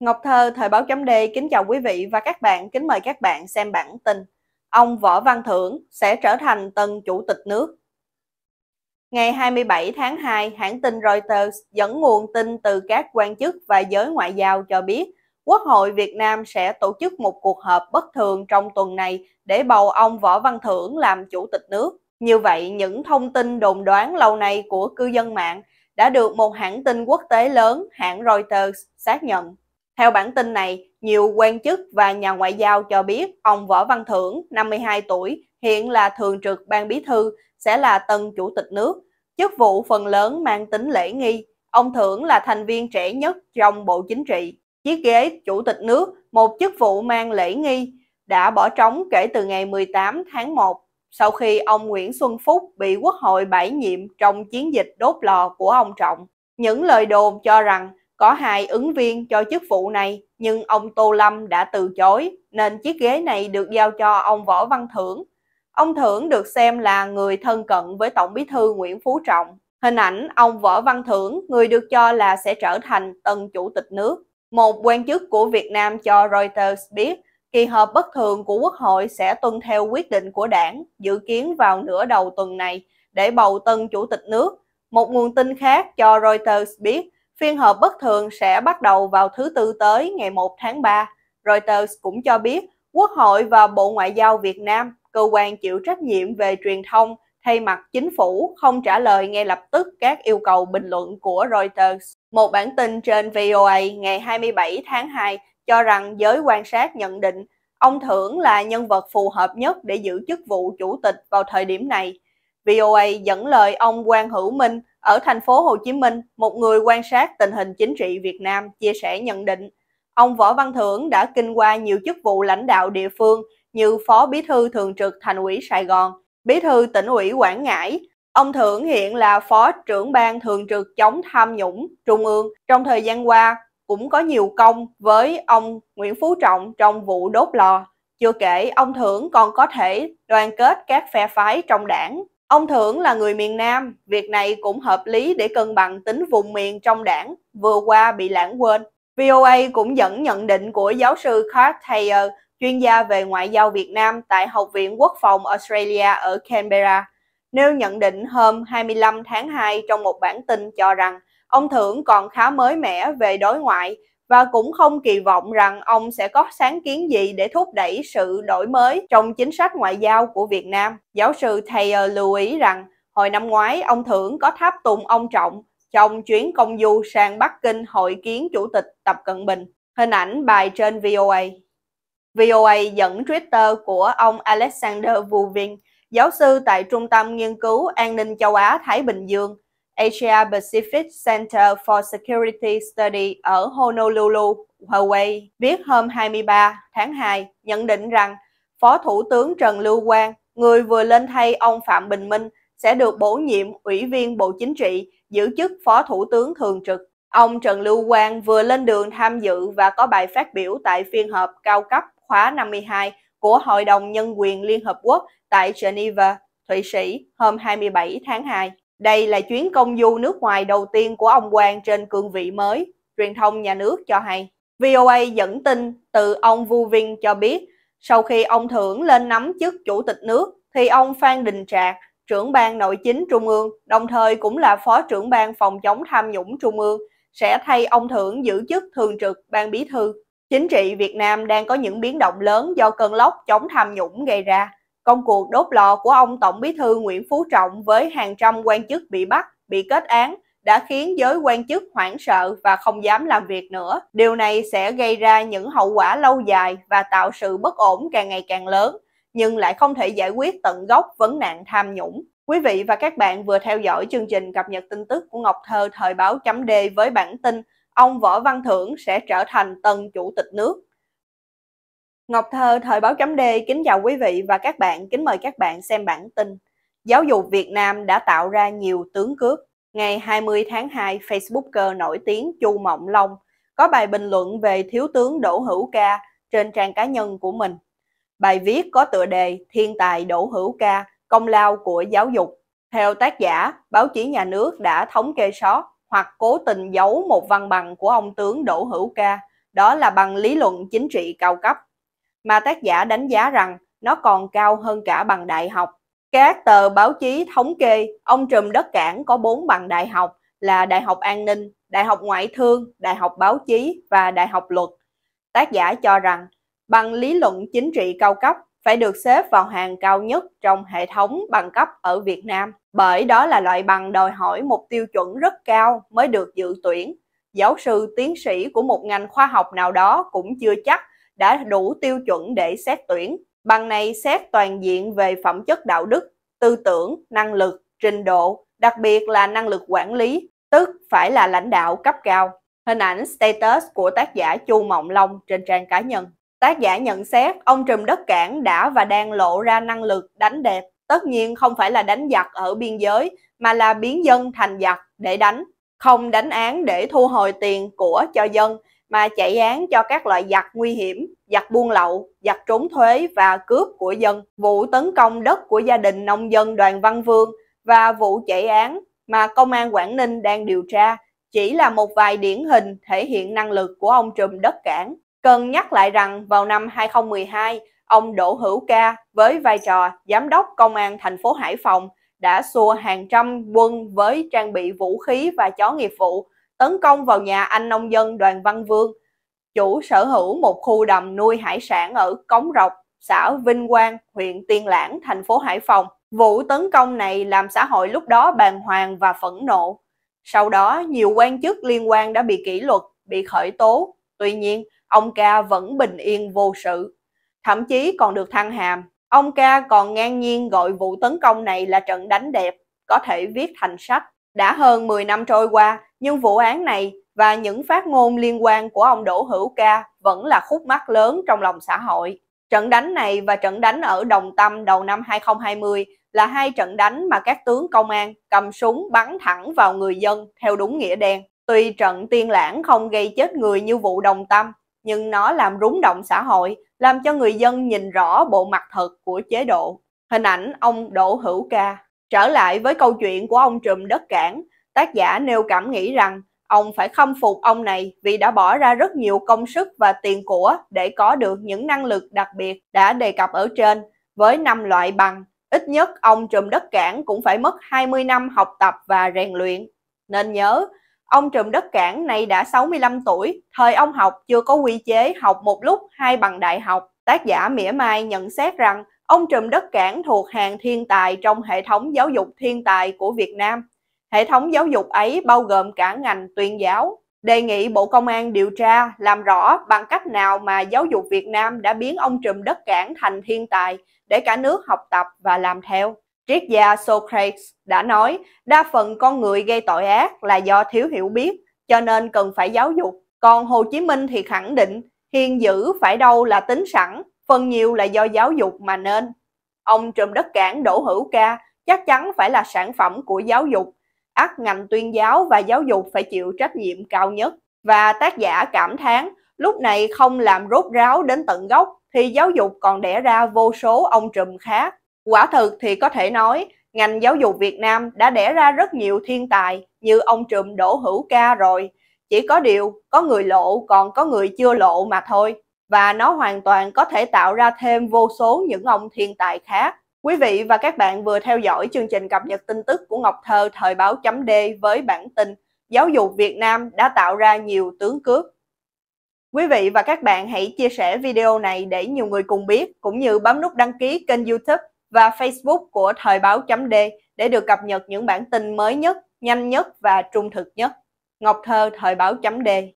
Ngọc Thơ, Thời báo chấm D kính chào quý vị và các bạn, kính mời các bạn xem bản tin. Ông Võ Văn Thưởng sẽ trở thành tân chủ tịch nước. Ngày 27 tháng 2, hãng tin Reuters dẫn nguồn tin từ các quan chức và giới ngoại giao cho biết Quốc hội Việt Nam sẽ tổ chức một cuộc họp bất thường trong tuần này để bầu ông Võ Văn Thưởng làm chủ tịch nước. Như vậy, những thông tin đồn đoán lâu nay của cư dân mạng đã được một hãng tin quốc tế lớn, hãng Reuters, xác nhận. Theo bản tin này, nhiều quan chức và nhà ngoại giao cho biết ông Võ Văn Thưởng, 52 tuổi, hiện là thường trực ban bí thư, sẽ là tân chủ tịch nước. Chức vụ phần lớn mang tính lễ nghi. Ông Thưởng là thành viên trẻ nhất trong Bộ Chính trị. Chiếc ghế chủ tịch nước, một chức vụ mang lễ nghi, đã bỏ trống kể từ ngày 18 tháng 1 sau khi ông Nguyễn Xuân Phúc bị Quốc hội bãi nhiệm trong chiến dịch đốt lò của ông Trọng. Những lời đồn cho rằng có hai ứng viên cho chức vụ này nhưng ông Tô Lâm đã từ chối nên chiếc ghế này được giao cho ông Võ Văn Thưởng. Ông Thưởng được xem là người thân cận với Tổng bí thư Nguyễn Phú Trọng. Hình ảnh ông Võ Văn Thưởng, người được cho là sẽ trở thành tân chủ tịch nước. Một quan chức của Việt Nam cho Reuters biết kỳ họp bất thường của Quốc hội sẽ tuân theo quyết định của đảng, dự kiến vào nửa đầu tuần này để bầu tân chủ tịch nước. Một nguồn tin khác cho Reuters biết Phiên họp bất thường sẽ bắt đầu vào thứ Tư tới ngày 1 tháng 3. Reuters cũng cho biết Quốc hội và Bộ Ngoại giao Việt Nam, cơ quan chịu trách nhiệm về truyền thông, thay mặt chính phủ không trả lời ngay lập tức các yêu cầu bình luận của Reuters. Một bản tin trên VOA ngày 27 tháng 2 cho rằng giới quan sát nhận định ông Thưởng là nhân vật phù hợp nhất để giữ chức vụ chủ tịch vào thời điểm này. VOA dẫn lời ông Quang Hữu Minh, ở thành phố Hồ Chí Minh, một người quan sát tình hình chính trị Việt Nam chia sẻ nhận định, ông Võ Văn Thưởng đã kinh qua nhiều chức vụ lãnh đạo địa phương như Phó Bí thư Thường trực Thành ủy Sài Gòn, Bí thư tỉnh ủy Quảng Ngãi. Ông Thưởng hiện là Phó trưởng ban Thường trực chống tham nhũng Trung ương. Trong thời gian qua, cũng có nhiều công với ông Nguyễn Phú Trọng trong vụ đốt lò. Chưa kể, ông Thưởng còn có thể đoàn kết các phe phái trong đảng Ông Thưởng là người miền Nam, việc này cũng hợp lý để cân bằng tính vùng miền trong đảng, vừa qua bị lãng quên. VOA cũng dẫn nhận định của giáo sư Carl Thayer, chuyên gia về ngoại giao Việt Nam tại Học viện Quốc phòng Australia ở Canberra, nêu nhận định hôm 25 tháng 2 trong một bản tin cho rằng ông Thưởng còn khá mới mẻ về đối ngoại và cũng không kỳ vọng rằng ông sẽ có sáng kiến gì để thúc đẩy sự đổi mới trong chính sách ngoại giao của Việt Nam. Giáo sư Thayer lưu ý rằng hồi năm ngoái ông Thưởng có tháp tùng ông Trọng trong chuyến công du sang Bắc Kinh hội kiến Chủ tịch Tập Cận Bình. Hình ảnh bài trên VOA. VOA dẫn Twitter của ông Alexander Vuvin, giáo sư tại Trung tâm Nghiên cứu An ninh Châu Á-Thái Bình Dương, Asia Pacific Center for Security Study ở Honolulu, Hawaii viết hôm 23 tháng 2 nhận định rằng Phó Thủ tướng Trần Lưu Quang, người vừa lên thay ông Phạm Bình Minh, sẽ được bổ nhiệm Ủy viên Bộ Chính trị giữ chức Phó Thủ tướng Thường trực. Ông Trần Lưu Quang vừa lên đường tham dự và có bài phát biểu tại phiên họp cao cấp khóa 52 của Hội đồng Nhân quyền Liên Hợp Quốc tại Geneva, Thụy Sĩ hôm 27 tháng 2. Đây là chuyến công du nước ngoài đầu tiên của ông Quang trên cương vị mới, truyền thông nhà nước cho hay. VOA dẫn tin từ ông Vu Vinh cho biết, sau khi ông Thưởng lên nắm chức chủ tịch nước, thì ông Phan Đình Trạc, trưởng ban nội chính Trung ương, đồng thời cũng là phó trưởng ban phòng chống tham nhũng Trung ương, sẽ thay ông Thưởng giữ chức thường trực ban bí thư. Chính trị Việt Nam đang có những biến động lớn do cơn lốc chống tham nhũng gây ra. Công cuộc đốt lò của ông Tổng bí thư Nguyễn Phú Trọng với hàng trăm quan chức bị bắt, bị kết án đã khiến giới quan chức hoảng sợ và không dám làm việc nữa. Điều này sẽ gây ra những hậu quả lâu dài và tạo sự bất ổn càng ngày càng lớn, nhưng lại không thể giải quyết tận gốc vấn nạn tham nhũng. Quý vị và các bạn vừa theo dõi chương trình cập nhật tin tức của Ngọc Thơ thời báo chấm D với bản tin Ông Võ Văn Thưởng sẽ trở thành tân chủ tịch nước. Ngọc Thơ, Thời báo chấm D, kính chào quý vị và các bạn, kính mời các bạn xem bản tin. Giáo dục Việt Nam đã tạo ra nhiều tướng cướp. Ngày 20 tháng 2, Facebooker nổi tiếng Chu Mộng Long có bài bình luận về Thiếu tướng Đỗ Hữu Ca trên trang cá nhân của mình. Bài viết có tựa đề Thiên tài Đỗ Hữu Ca, công lao của giáo dục. Theo tác giả, báo chí nhà nước đã thống kê sót hoặc cố tình giấu một văn bằng của ông tướng Đỗ Hữu Ca, đó là bằng lý luận chính trị cao cấp mà tác giả đánh giá rằng nó còn cao hơn cả bằng đại học. Các tờ báo chí thống kê, ông Trùm Đất Cảng có 4 bằng đại học là Đại học An ninh, Đại học Ngoại thương, Đại học Báo chí và Đại học Luật. Tác giả cho rằng bằng lý luận chính trị cao cấp phải được xếp vào hàng cao nhất trong hệ thống bằng cấp ở Việt Nam, bởi đó là loại bằng đòi hỏi một tiêu chuẩn rất cao mới được dự tuyển. Giáo sư tiến sĩ của một ngành khoa học nào đó cũng chưa chắc đã đủ tiêu chuẩn để xét tuyển. Bằng này xét toàn diện về phẩm chất đạo đức, tư tưởng, năng lực, trình độ, đặc biệt là năng lực quản lý, tức phải là lãnh đạo cấp cao. Hình ảnh status của tác giả Chu Mộng Long trên trang cá nhân. Tác giả nhận xét ông Trùm Đất Cảng đã và đang lộ ra năng lực đánh đẹp. Tất nhiên không phải là đánh giặc ở biên giới mà là biến dân thành giặc để đánh. Không đánh án để thu hồi tiền của cho dân mà chạy án cho các loại giặc nguy hiểm, giặc buôn lậu, giặc trốn thuế và cướp của dân. Vụ tấn công đất của gia đình nông dân Đoàn Văn Vương và vụ chạy án mà Công an Quảng Ninh đang điều tra chỉ là một vài điển hình thể hiện năng lực của ông trùm đất cảng. Cần nhắc lại rằng vào năm 2012, ông Đỗ Hữu Ca với vai trò Giám đốc Công an thành phố Hải Phòng đã xua hàng trăm quân với trang bị vũ khí và chó nghiệp vụ tấn công vào nhà anh nông dân Đoàn Văn Vương, chủ sở hữu một khu đầm nuôi hải sản ở Cống Rọc, xã Vinh Quang, huyện Tiên Lãng, thành phố Hải Phòng. Vụ tấn công này làm xã hội lúc đó bàng hoàng và phẫn nộ. Sau đó, nhiều quan chức liên quan đã bị kỷ luật, bị khởi tố. Tuy nhiên, ông ca vẫn bình yên vô sự. Thậm chí còn được thăng hàm. Ông ca còn ngang nhiên gọi vụ tấn công này là trận đánh đẹp, có thể viết thành sách. Đã hơn 10 năm trôi qua, nhưng vụ án này và những phát ngôn liên quan của ông Đỗ Hữu Ca vẫn là khúc mắc lớn trong lòng xã hội. Trận đánh này và trận đánh ở Đồng Tâm đầu năm 2020 là hai trận đánh mà các tướng công an cầm súng bắn thẳng vào người dân theo đúng nghĩa đen. Tuy trận tiên lãng không gây chết người như vụ Đồng Tâm, nhưng nó làm rúng động xã hội, làm cho người dân nhìn rõ bộ mặt thật của chế độ. Hình ảnh ông Đỗ Hữu Ca Trở lại với câu chuyện của ông trùm đất cảng, Tác giả nêu cảm nghĩ rằng ông phải khâm phục ông này vì đã bỏ ra rất nhiều công sức và tiền của để có được những năng lực đặc biệt đã đề cập ở trên với năm loại bằng. Ít nhất ông trùm đất cảng cũng phải mất 20 năm học tập và rèn luyện. Nên nhớ, ông trùm đất cảng này đã 65 tuổi, thời ông học chưa có quy chế học một lúc hai bằng đại học. Tác giả mỉa mai nhận xét rằng ông trùm đất cảng thuộc hàng thiên tài trong hệ thống giáo dục thiên tài của Việt Nam. Hệ thống giáo dục ấy bao gồm cả ngành tuyên giáo. Đề nghị Bộ Công an điều tra, làm rõ bằng cách nào mà giáo dục Việt Nam đã biến ông trùm đất cảng thành thiên tài để cả nước học tập và làm theo. Triết gia Socrates đã nói, đa phần con người gây tội ác là do thiếu hiểu biết, cho nên cần phải giáo dục. Còn Hồ Chí Minh thì khẳng định, hiền dữ phải đâu là tính sẵn, phần nhiều là do giáo dục mà nên. Ông trùm đất cảng Đỗ Hữu Ca chắc chắn phải là sản phẩm của giáo dục, ắt ngành tuyên giáo và giáo dục phải chịu trách nhiệm cao nhất. Và tác giả cảm thán, lúc này không làm rốt ráo đến tận gốc thì giáo dục còn đẻ ra vô số ông trùm khác. Quả thực thì có thể nói, ngành giáo dục Việt Nam đã đẻ ra rất nhiều thiên tài như ông trùm Đỗ Hữu Ca rồi. Chỉ có điều, có người lộ còn có người chưa lộ mà thôi. Và nó hoàn toàn có thể tạo ra thêm vô số những ông thiên tài khác. Quý vị và các bạn vừa theo dõi chương trình cập nhật tin tức của Ngọc Thơ thời báo chấm D với bản tin Giáo dục Việt Nam đã tạo ra nhiều tướng cướp. Quý vị và các bạn hãy chia sẻ video này để nhiều người cùng biết, cũng như bấm nút đăng ký kênh YouTube và Facebook của Thời báo chấm D để được cập nhật những bản tin mới nhất, nhanh nhất và trung thực nhất. Ngọc Thơ Thời báo chấm D